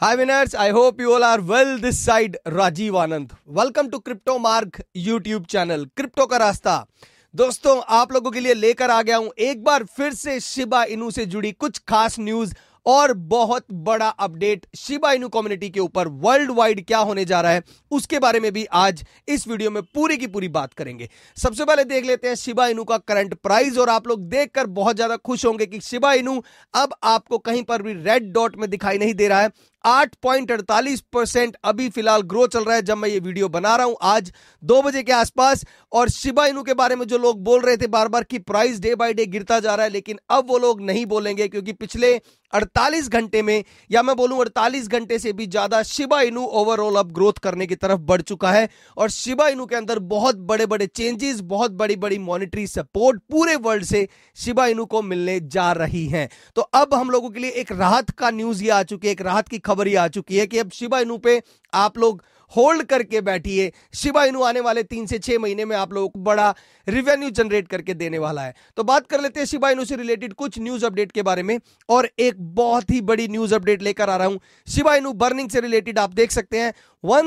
hi winners I hope you all are well this side Rajiv Anand welcome to crypto Mark YouTube channel crypto का रास्ता दोस्तों आप लोगों के लिए लेकर आ गया हूं एक बार फिर से शिबा इनू से जुड़ी कुछ खास न्यूज और बहुत बड़ा अपडेट शिबा इनू कम्युनिटी के ऊपर वर्ल्ड वाइड क्या होने जा रहा है उसके बारे में भी आज इस वीडियो में पूरी की पूरी बात करेंगे सबसे पहले देख लेते हैं शिबा इनू का करंट प्राइस और आप लोग देखकर बहुत ज्यादा खुश होंगे कि शिबा इनू अब आपको कहीं पर भी रेड डॉट में दिखाई नहीं दे रहा है 8.48 परसेंट अभी फिलहाल ग्रो चल रहा है जब मैं ये वीडियो बना रहा हूं आज दो बजे के आसपास और शिबा इनू के बारे में जो लोग बोल रहे थे बार बार कि प्राइस डे बाय डे गिरता जा रहा है लेकिन अब वो लोग नहीं बोलेंगे क्योंकि पिछले 48 घंटे में या मैं बोलूं 48 घंटे से भी ज्यादा शिबा इनू ओवरऑल अब ग्रोथ करने की तरफ बढ़ चुका है और शिबा इनू के अंदर बहुत बड़े बड़े चेंजेस बहुत बड़ी बड़ी मॉनिटरी सपोर्ट पूरे वर्ल्ड से शिबा इनू को मिलने जा रही है तो अब हम लोगों के लिए एक राहत का न्यूज ये आ चुकी है एक राहत की खबर खबर ही आ चुकी है कि अब शिबा इनू पे आप लोग होल्ड करके बैठिए शिबा इनू आने वाले तीन से छह महीने में आप लोगों को बड़ा रिवेन्यू जनरेट करके देने वाला है तो बात कर लेते हैं शिबा इनू से रिलेटेड कुछ न्यूज अपडेट के बारे में और एक बहुत ही बड़ी न्यूज अपडेट लेकर आ रहा हूं शिबा इनू बर्निंग से रिलेटेड आप देख सकते हैं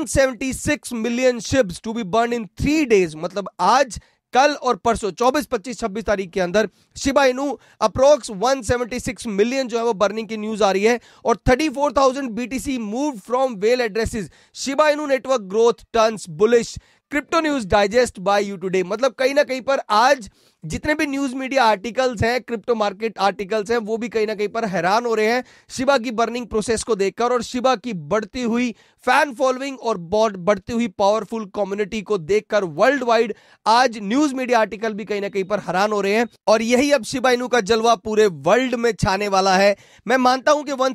176 million ships to be burn in three days मतलब आज कल और परसों 24, 25, 26 तारीख के अंदर शिबा इनू अप्रोक्स 176 मिलियन जो है वो बर्निंग की न्यूज आ रही है और 34,000 BTC move from whale addresses Shiba network growth turns bullish crypto news digest by you today मतलब कहीं ना कहीं पर आज जितने भी न्यूज मीडिया आर्टिकल्स हैं क्रिप्टो मार्केट आर्टिकल्स हैं वो भी कहीं ना कहीं पर हैरान हो रहे हैं शिवा की बर्निंग प्रोसेस को देखकर और शिवा की बढ़ती हुई फैन फॉलोइंग और बढ़ती हुई पावरफुल कम्युनिटी को देखकर वर्ल्ड वाइड आज न्यूज मीडिया आर्टिकल भी कहीं ना कहीं पर हैरान हो रहे हैं और यही अब शिवा इनू का जलवा पूरे वर्ल्ड में छाने वाला है मैं मानता हूं कि वन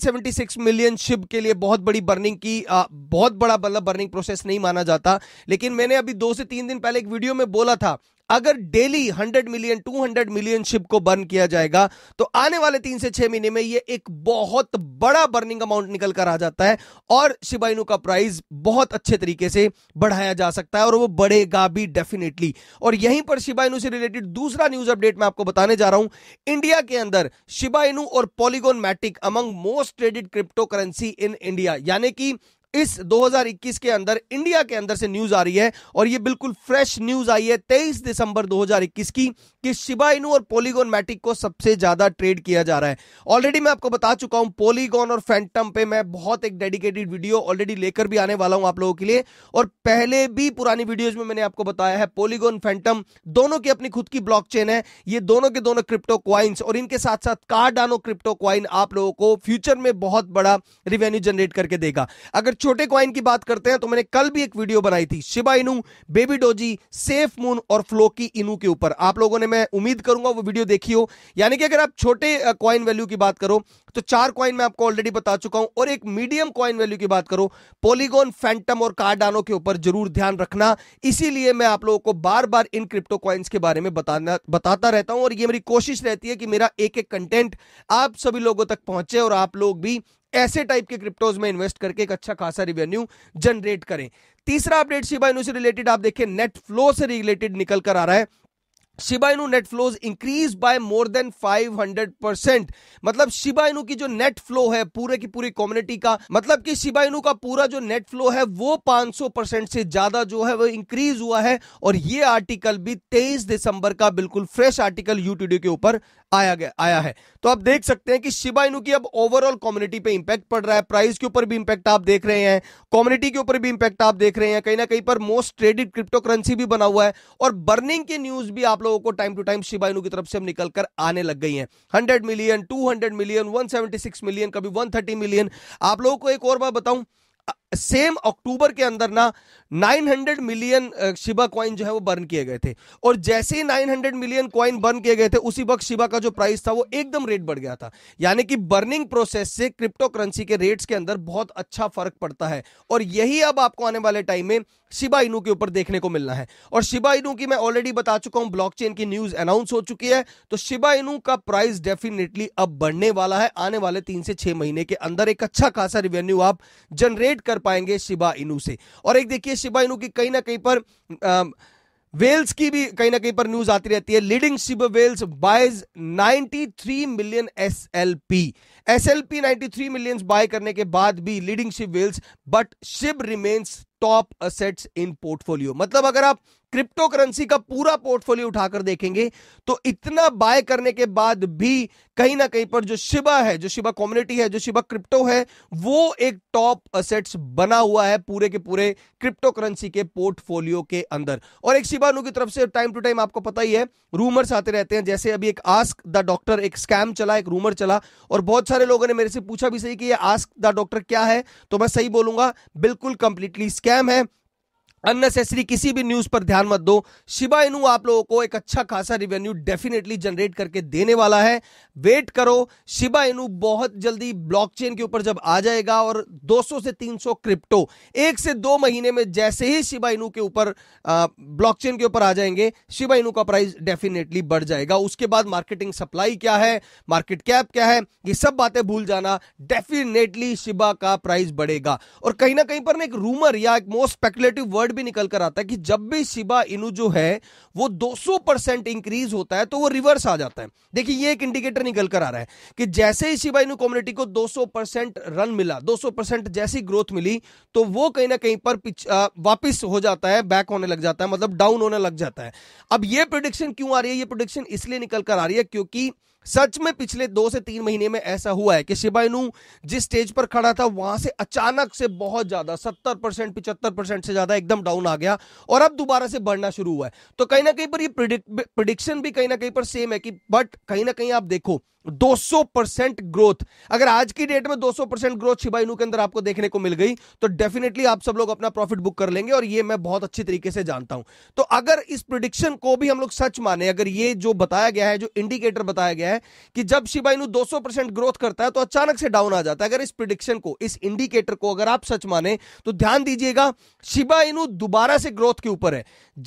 मिलियन शिव के लिए बहुत बड़ी बर्निंग की आ, बहुत बड़ा मतलब बर्निंग प्रोसेस नहीं माना जाता लेकिन मैंने अभी दो से तीन दिन पहले एक वीडियो में बोला था अगर डेली 100 मिलियन 200 मिलियन शिप को बर्न किया जाएगा तो आने वाले तीन से छह महीने में ये एक बहुत बड़ा बर्निंग अमाउंट निकल कर आ जाता है और शिबाइनो का प्राइस बहुत अच्छे तरीके से बढ़ाया जा सकता है और वो बढ़ेगा भी डेफिनेटली और यहीं पर शिबाइनो से रिलेटेड दूसरा न्यूज अपडेट मैं आपको बताने जा रहा हूं इंडिया के अंदर शिबाइनू और Polygon Matic among most traded cryptocurrency in India यानी कि इस 2021 के अंदर इंडिया के अंदर से न्यूज आ रही है और ये बिल्कुल फ्रेश न्यूज आई है 23 दिसंबर 2021 की कि शिबाइनू और पोलीगॉन मैटिक को सबसे ज्यादा ट्रेड किया जा रहा है ऑलरेडी मैं आपको बता चुका हूं पोलीगॉन और फैंटम पे मैं बहुत एक डेडिकेटेड वीडियो ऑलरेडी लेकर भी आने वाला हूं आप लोगों के लिए और पहले भी पुरानी वीडियोज में मैंने आपको बताया है पोलीगॉन फैंटम दोनों की अपनी खुद की ब्लॉक है ये दोनों के दोनों क्रिप्टो क्वाइंस और इनके साथ साथ कार्डानो क्रिप्टो क्वाइन आप लोगों को फ्यूचर में बहुत बड़ा रिवेन्यू जनरेट करके देगा अगर छोटे क्वाइन की बात करते हैं तो मैंने कल भी एक वीडियो बनाई थी Shiba Inu baby Doge SafeMoon और फ्लोकी इनू के ऊपर आप लोगों ने मैं उम्मीद करूंगा वो वीडियो देखी हो यानी कि अगर आप छोटे क्वाइन वैल्यू की बात करो तो चार क्वाइन मैं आपको ऑलरेडी बता चुका हूं और एक मीडियम क्वाइन वैल्यू की बात करो पोलीगोन फैंटम और कार्डानो के ऊपर जरूर ध्यान रखना इसीलिए मैं आप लोगों को बार बार इन क्रिप्टो क्वाइंस के बारे में बताना बताता रहता हूं और ये मेरी कोशिश रहती है कि मेरा एक एक कंटेंट आप सभी लोगों तक पहुंचे और आप लोग भी ऐसे टाइप के क्रिप्टोज में इन्वेस्ट करके एक अच्छा खासा रिवेन्यू जनरेट करें तीसरा अपडेट शिबा से रिलेटेड आप देखें नेट फ्लो से रिलेटेड निकल कर आ रहा है Shiba net flows increase by more than 500 percent मतलब शिबा की जो नेट फ्लो है पूरे की पूरी कम्युनिटी का मतलब कि शिबा का पूरा जो नेट फ्लो है वो 500 परसेंट से ज्यादा जो है वो इंक्रीज हुआ है और ये आर्टिकल भी 23 दिसंबर का बिल्कुल फ्रेश आर्टिकल यूटीडी के ऊपर आया गया आया है तो आप देख सकते हैं कि शिबा इनू की अब ओवरऑल कम्युनिटी पे इंपैक्ट पड़ रहा है प्राइस के ऊपर भी इंपैक्ट आप देख रहे हैं कम्युनिटी के ऊपर भी इंपैक्ट आप देख रहे हैं कहीं ना कहीं पर मोस्ट ट्रेडेड क्रिप्टो करेंसी भी बना हुआ है और बर्निंग की न्यूज भी आप लोगों को time to time Shiba Inu की तरफ से निकल कर आने लग गई है hundred million two million one million कभी वन मिलियन आप लोगों को एक और बात बताऊं सेम अक्टूबर के अंदर ना 900 मिलियन शिबा कॉइन जो है वो बर्न किए गए थे और जैसे ही 900 मिलियन कॉइन बर्न किए गए थे उसी वक्त शिबा का जो प्राइस था वो एकदम रेट बढ़ गया था यानी कि बर्निंग प्रोसेस से क्रिप्टो करेंसी के रेट्स के अंदर बहुत अच्छा फर्क पड़ता है और यही अब आपको आने वाले टाइम में शिबा इनू के ऊपर देखने को मिलना है और शिबा इनू की मैं ऑलरेडी बता चुका हूं ब्लॉक की न्यूज अनाउंस हो चुकी है तो शिबा इनू का प्राइस डेफिनेटली अब बढ़ने वाला है आने वाले तीन से छह महीने के अंदर एक अच्छा खासा रिवेन्यू आप जनरेट कर पाएंगे शिबा इनू से और एक देखिए शिबा इनू की कहीं ना कहीं पर आ, वेल्स की भी कहीं ना कहीं पर न्यूज आती रहती है leading SHIB whales buys 93 million S S L L P P ninety three million buy करने के बाद भी leading SHIB whales but SHIB remains top assets in portfolio मतलब अगर आप क्रिप्टो करेंसी का पूरा पोर्टफोलियो उठाकर देखेंगे तो इतना बाय करने के बाद भी कहीं ना कहीं पर जो शिबा है जो शिबा कम्युनिटी है जो शिबा क्रिप्टो है वो एक टॉप असेट्स बना हुआ है पूरे के पूरे क्रिप्टो करेंसी के पोर्टफोलियो के अंदर और एक शिबानु की तरफ से टाइम टू टाइम आपको पता ही है रूमर्स आते रहते हैं जैसे अभी एक आस्क द डॉक्टर एक स्कैम चला एक रूमर चला और बहुत सारे लोगों ने मेरे से पूछा भी सही कि ये आस्क द डॉक्टर क्या है तो मैं सही बोलूंगा बिल्कुल कंप्लीटली स्कैम है अननेसेसरी किसी भी न्यूज पर ध्यान मत दो शिबा इनू आप लोगों को एक अच्छा खासा रिवेन्यू डेफिनेटली जनरेट करके देने वाला है वेट करो शिबा इनू बहुत जल्दी ब्लॉकचेन के ऊपर जब आ जाएगा और 200 से 300 क्रिप्टो एक से दो महीने में जैसे ही शिबा इनू के ऊपर ब्लॉकचेन के ऊपर आ जाएंगे शिबा इनू का प्राइस डेफिनेटली बढ़ जाएगा उसके बाद मार्केटिंग सप्लाई क्या है मार्केट कैप क्या है ये सब बातें भूल जाना डेफिनेटली शिबा का प्राइस बढ़ेगा और कहीं ना कहीं पर ना एक रूमर या एक मोस्ट स्पेकुलेटिव वर्ड भी निकल कर आता है कि जब भी शिबा इनू जो है वो 200 परसेंट इंक्रीज होता है तो वो रिवर्स आ जाता है देखिए ये एक इंडिकेटर निकल कर आ रहा है कि जैसे ही शिबा इनू कम्युनिटी को 200 परसेंट रन मिला 200 परसेंट जैसी ग्रोथ मिली तो वो कहीं ना कहीं पर वापिस हो जाता है बैक होने लग जाता है मतलब डाउन होने लग जाता है अब ये प्रोडिक्शन क्यों आ रही है ये प्रोडिक्शन इसलिए निकल कर आ रही है क्योंकि सच में पिछले दो से तीन महीने में ऐसा हुआ है कि शिबाइनू जिस स्टेज पर खड़ा था वहां से अचानक से बहुत ज्यादा सत्तर परसेंट पिचहत्तर परसेंट से ज्यादा एकदम डाउन आ गया और अब दोबारा से बढ़ना शुरू हुआ है तो कहीं ना कहीं पर ये प्रिडिक्शन भी कहीं ना कहीं पर सेम है कि बट कहीं ना कहीं आप देखो 200 परसेंट ग्रोथ अगर आज की डेट में 200 परसेंट ग्रोथ शिबा के अंदर आपको देखने को मिल गई तो डेफिनेटली आप सब लोग अपना प्रॉफिट बुक कर लेंगे और ये मैं बहुत अच्छी तरीके से जानता हूं तो अगर इस प्रिडिक्शन को भी हम लोग सच माने अगर ये जो बताया गया है जो इंडिकेटर बताया गया है कि जब शिबा दो परसेंट ग्रोथ करता है तो अचानक से डाउन आ जाता है अगर इस प्रिडिक्शन को इस इंडिकेटर को अगर आप सच माने तो ध्यान दीजिएगा शिबाइनु दोबारा से ग्रोथ के ऊपर है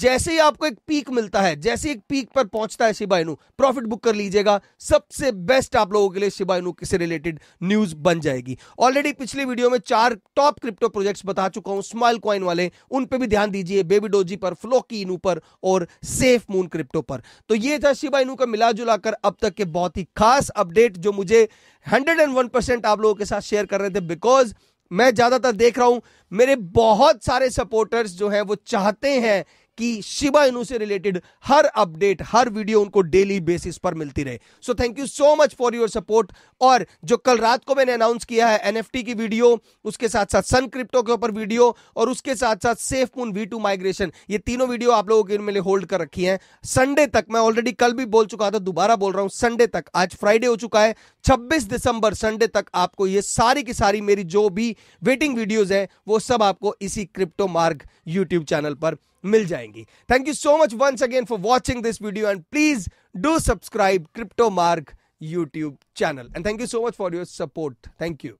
जैसे ही आपको एक पीक मिलता है जैसे एक पीक पर पहुंचता है शिबा प्रॉफिट बुक कर लीजिएगा सबसे बेस्ट आप लोगों के लिए इनू से रिलेटेड न्यूज बन जाएगी ऑलरेडी पिछली वीडियो में चार टॉप क्रिप्टो प्रोजेक्ट्स बता चुका हूं स्माइल कॉइन वाले उन पर भी ध्यान दीजिए बेबी डोजी पर फ्लोकी इनू पर और सेफ मून क्रिप्टो पर तो ये था शिबा इनू का मिला जुलाकर अब तक के बहुत ही खास अपडेट जो मुझे 101 आप लोगों के साथ शेयर कर रहे थे बिकॉज मैं ज्यादातर देख रहा हूं मेरे बहुत सारे सपोर्टर्स जो हैं वो चाहते हैं कि शिवा इनू से रिलेटेड हर अपडेट हर वीडियो उनको डेली बेसिस पर मिलती रहे so thank you so much for your support और जो कल रात को मैंने अनाउंस किया है एनएफटी की वीडियो उसके साथ साथ सन क्रिप्टो के ऊपर वीडियो और उसके साथ साथ SafeMoon V two migration ये तीनों वीडियो आप लोगों के लिए होल्ड कर रखी है संडे तक मैं ऑलरेडी कल भी बोल चुका था दोबारा बोल रहा हूं संडे तक आज फ्राइडे हो चुका है 26 दिसंबर संडे तक आपको ये सारी की सारी मेरी जो भी वेटिंग वीडियोस है वो सब आपको इसी क्रिप्टो मार्ग यूट्यूब चैनल पर मिल जाएंगी thank you so much once again for watching this video and please do subscribe crypto Mark YouTube channel and thank you so much for your support thank you